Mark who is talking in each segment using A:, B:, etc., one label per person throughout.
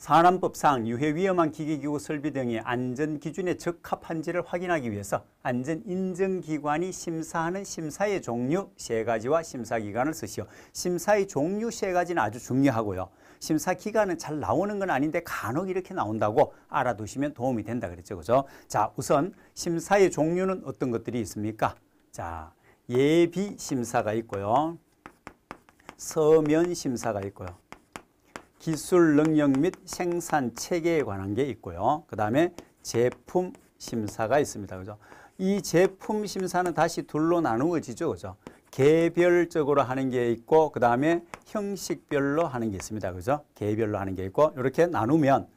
A: 산안법상 유해 위험한 기계기구 설비 등이 안전 기준에 적합한지를 확인하기 위해서 안전인증기관이 심사하는 심사의 종류 세가지와 심사기간을 쓰시오. 심사의 종류 세가지는 아주 중요하고요. 심사기간은 잘 나오는 건 아닌데 간혹 이렇게 나온다고 알아두시면 도움이 된다 그랬죠. 그죠? 자, 우선 심사의 종류는 어떤 것들이 있습니까? 자, 예비 심사가 있고요. 서면 심사가 있고요. 기술 능력 및 생산 체계에 관한 게 있고요. 그 다음에 제품 심사가 있습니다. 그죠? 이 제품 심사는 다시 둘로 나누어지죠. 그죠? 개별적으로 하는 게 있고, 그 다음에 형식별로 하는 게 있습니다. 그죠? 개별로 하는 게 있고, 이렇게 나누면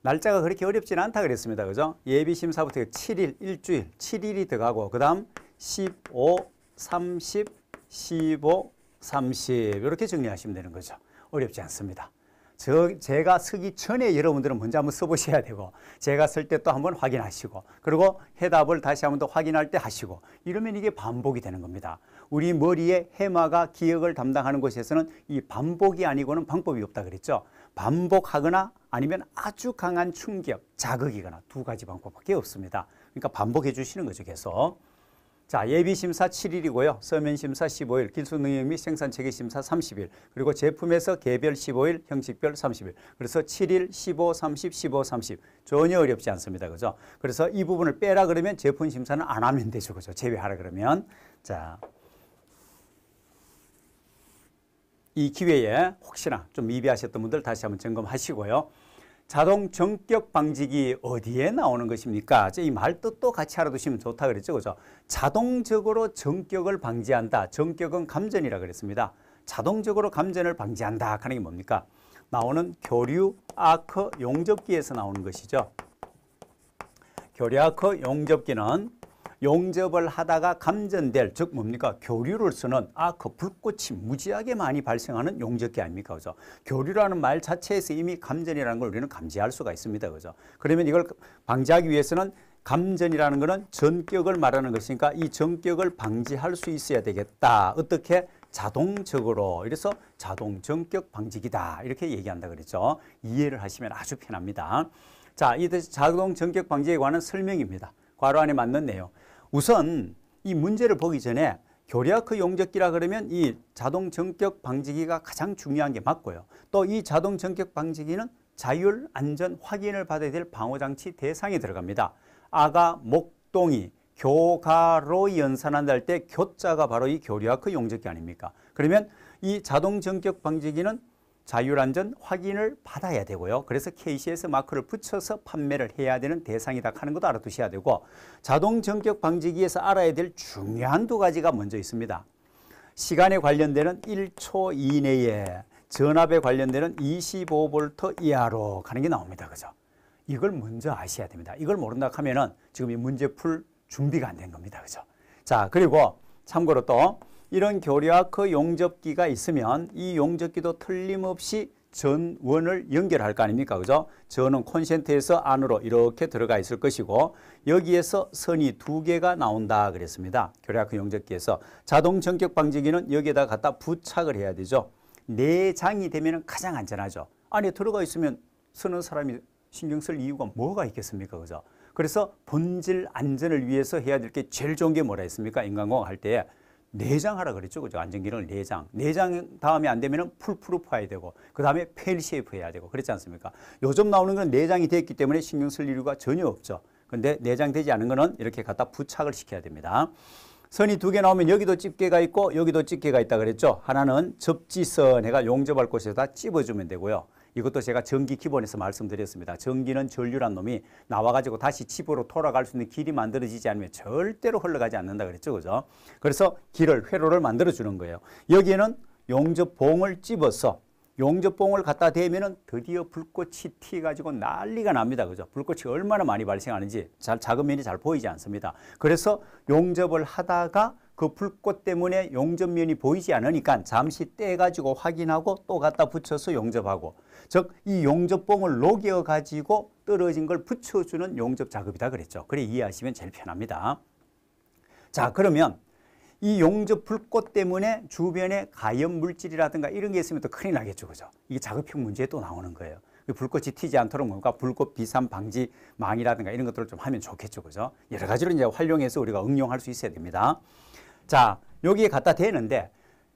A: 날짜가 그렇게 어렵진 않다 그랬습니다. 그죠? 예비심사부터 7일, 일주일, 7일이 들어가고, 그 다음 15, 30, 15, 30. 이렇게 정리하시면 되는 거죠. 어렵지 않습니다. 저, 제가 쓰기 전에 여러분들은 먼저 한번 써보셔야 되고 제가 쓸 때 또 한번 확인하시고 그리고 해답을 다시 한번 더 확인할 때 하시고 이러면 이게 반복이 되는 겁니다. 우리 머리에 해마가 기억을 담당하는 곳에서는 이 반복이 아니고는 방법이 없다 그랬죠. 반복하거나 아니면 아주 강한 충격, 자극이거나 두 가지 방법밖에 없습니다. 그러니까 반복해 주시는 거죠, 계속. 자, 예비심사 7일이고요. 서면심사 15일, 기술능력 및 생산체계심사 30일, 그리고 제품에서 개별 15일, 형식별 30일. 그래서 7일, 15, 30, 15, 30. 전혀 어렵지 않습니다. 그죠? 그래서 이 부분을 빼라 그러면 제품 심사는 안 하면 되죠. 그죠? 제외하라 그러면. 자. 이 기회에 혹시나 좀 미비하셨던 분들 다시 한번 점검하시고요. 자동 전격 방직이 어디에 나오는 것입니까? 이말 뜻도 같이 알아두시면 좋다 그랬죠. 그죠? 자동적으로 전격을 방지한다. 전격은 감전이라 그랬습니다. 자동적으로 감전을 방지한다 하는 게 뭡니까? 나오는 교류 아크 용접기에서 나오는 것이죠. 교류 아크 용접기는 용접을 하다가 감전될 즉 뭡니까 교류를 쓰는 아크 그 불꽃이 무지하게 많이 발생하는 용접기 아닙니까 그죠 교류라는 말 자체에서 이미 감전이라는 걸 우리는 감지할 수가 있습니다 그죠 그러면 이걸 방지하기 위해서는 감전이라는 것은 전격을 말하는 것이니까 이 전격을 방지할 수 있어야 되겠다 어떻게 자동적으로 이래서 자동 전격 방지기다 이렇게 얘기한다 그랬죠 이해를 하시면 아주 편합니다 자, 이 자동 전격 방지에 관한 설명입니다. 괄호 안에 맞는 내용. 우선 이 문제를 보기 전에 교리아크 용접기라 그러면 이 자동 전격 방지기가 가장 중요한 게 맞고요. 또 이 자동 전격 방지기는 자율 안전 확인을 받아야 될방어장치 대상에 들어갑니다. 아가, 목동이, 교가로 연산한다 할 때 교자가 바로 이 교리아크 용접기 아닙니까? 그러면 이 자동 전격 방지기는 자율안전 확인을 받아야 되고요. 그래서 KCS 마크를 붙여서 판매를 해야 되는 대상이다 하는 것도 알아두셔야 되고 자동 전격 방지기에서 알아야 될 중요한 두 가지가 먼저 있습니다. 시간에 관련되는 1초 이내에 전압에 관련되는 25V 이하로 가는 게 나옵니다. 그죠? 이걸 먼저 아셔야 됩니다. 이걸 모른다 하면은 지금 이 문제 풀 준비가 안 된 겁니다. 그죠? 자, 그리고 참고로 또 이런 교리와그 용접기가 있으면 이 용접기도 틀림없이 전원을 연결할 거 아닙니까? 그죠? 전원 콘센트에서 안으로 이렇게 들어가 있을 것이고 여기에서 선이 두 개가 나온다 그랬습니다. 교략크 그 용접기에서 자동 전격 방지기는 여기에다 갖다 부착을 해야 되죠. 네 장이 되면 가장 안전하죠. 안에 들어가 있으면 쓰는 사람이 신경 쓸 이유가 뭐가 있겠습니까? 그죠? 그래서 본질 안전을 위해서 해야 될 게 제일 좋은 게 뭐라 했습니까? 인간공학 할때 내장하라 그랬죠. 그죠? 안전기능을 내장. 내장 다음에 안 되면은 풀프루프 해야 되고, 그 다음에 펠시에프 해야 되고, 그랬지 않습니까? 요즘 나오는 건 내장이 되 됐기 때문에 신경 쓸 이유가 전혀 없죠. 근데 내장되지 않은 거는 이렇게 갖다 부착을 시켜야 됩니다. 선이 두 개 나오면 여기도 집게가 있고 여기도 집게가 있다 그랬죠. 하나는 접지선 해가 용접할 곳에다 찝어주면 되고요. 이것도 제가 전기 기본에서 말씀드렸습니다. 전기는 전류란 놈이 나와가지고 다시 칩으로 돌아갈 수 있는 길이 만들어지지 않으면 절대로 흘러가지 않는다 그랬죠. 그죠? 그래서 길을, 회로를 만들어주는 거예요. 여기에는 용접봉을 집어서 용접봉을 갖다 대면은 드디어 불꽃이 튀가지고 난리가 납니다. 그죠? 불꽃이 얼마나 많이 발생하는지 잘, 작은 면이 잘 보이지 않습니다. 그래서 용접을 하다가 그 불꽃 때문에 용접면이 보이지 않으니까 잠시 떼가지고 확인하고 또 갖다 붙여서 용접하고 즉 이 용접봉을 녹여 가지고 떨어진 걸 붙여주는 용접 작업이다 그랬죠. 그래 이해하시면 제일 편합니다. 자 그러면 이 용접 불꽃 때문에 주변에 가염 물질이라든가 이런 게 있으면 또 큰일 나겠죠. 그죠? 이게 작업형 문제에 또 나오는 거예요. 그 불꽃이 튀지 않도록 뭔가 불꽃 비산 방지 망이라든가 이런 것들을 좀 하면 좋겠죠. 그죠? 여러 가지로 이제 활용해서 우리가 응용할 수 있어야 됩니다. 자, 여기에 갖다 대는데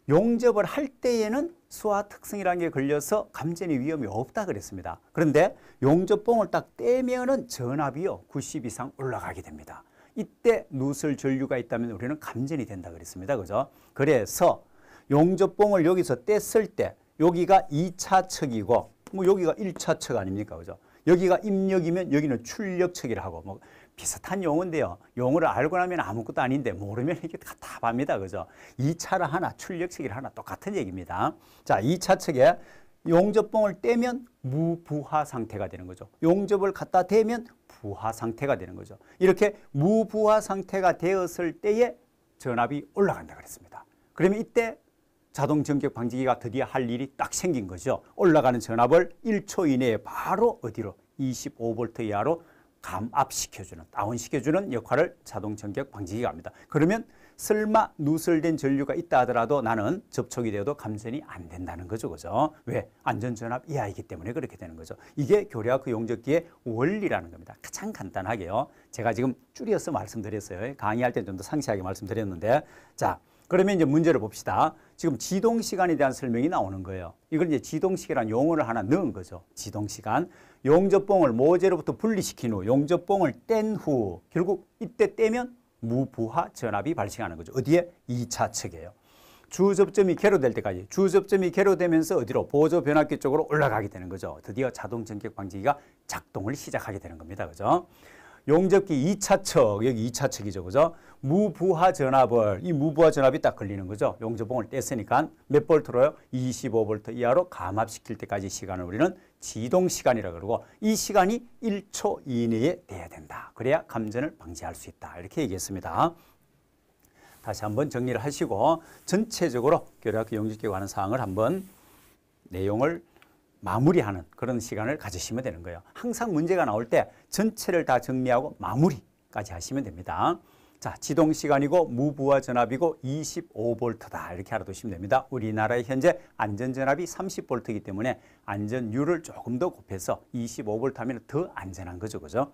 A: 용접을 할 때에는 수화 특성이라는 게 걸려서 감전의 위험이 없다 그랬습니다. 그런데 용접봉을 딱 떼면은 전압이요 90 이상 올라가게 됩니다. 이때 누설 전류가 있다면 우리는 감전이 된다 그랬습니다. 그죠? 그래서 용접봉을 여기서 뗐을 때 여기가 2차 척이고 뭐 여기가 1차 척 아닙니까? 그죠? 여기가 입력이면 여기는 출력 척이라 고뭐 비슷한 용어인데요. 용어를 알고 나면 아무것도 아닌데 모르면 이게 답합니다 그죠? 2차를 하나, 출력기를 하나 똑같은 얘기입니다. 자, 2차 측에 용접봉을 떼면 무부하 상태가 되는 거죠. 용접을 갖다 대면 부하 상태가 되는 거죠. 이렇게 무부하 상태가 되었을 때에 전압이 올라간다 그랬습니다. 그러면 이때 자동 전격 방지기가 드디어 할 일이 딱 생긴 거죠. 올라가는 전압을 1초 이내에 바로 어디로 25V 이하로 감압시켜주는, 다운시켜주는 역할을 자동 전격 방지기가 합니다. 그러면 설마 누설된 전류가 있다 하더라도 나는 접촉이 되어도 감전이 안 된다는 거죠. 그죠? 왜? 안전전압 이하이기 때문에 그렇게 되는 거죠. 이게 교량크 그 용접기의 원리라는 겁니다. 가장 간단하게요. 제가 지금 줄여서 말씀드렸어요. 강의할 때 좀 더 상세하게 말씀드렸는데. 자, 그러면 이제 문제를 봅시다. 지금 지동 시간에 대한 설명이 나오는 거예요. 이걸 이제 지동시이라는 용어를 하나 넣은 거죠. 지동 시간. 용접봉을 모재로부터 분리시킨 후 용접봉을 뗀 후 결국 이때 떼면 무부하 전압이 발생하는 거죠. 어디에? 2차 측에요. 주접점이 개로될 때까지 주접점이 개로되면서 어디로 보조 변압기 쪽으로 올라가게 되는 거죠. 드디어 자동 전격 방지기가 작동을 시작하게 되는 겁니다. 그죠? 용접기 2차척, 여기 2차척이죠. 그죠? 무부하 전압을, 이 무부하 전압이 딱 걸리는 거죠. 용접봉을 뗐으니까 몇 볼트로요? 25볼트 이하로 감압시킬 때까지 시간을 우리는 지동시간이라 고 그러고 이 시간이 1초 이내에 돼야 된다. 그래야 감전을 방지할 수 있다. 이렇게 얘기했습니다. 다시 한번 정리를 하시고 전체적으로 교류학교 용접기에 관한 사항을 한번 내용을 마무리하는 그런 시간을 가지시면 되는 거예요. 항상 문제가 나올 때 전체를 다 정리하고 마무리까지 하시면 됩니다. 자, 지동 시간이고 무부와 전압이고 25V다. 이렇게 알아두시면 됩니다. 우리나라의 현재 안전 전압이 30V이기 때문에 안전율을 조금 더 곱해서 25V 하면 더 안전한 거죠. 그죠?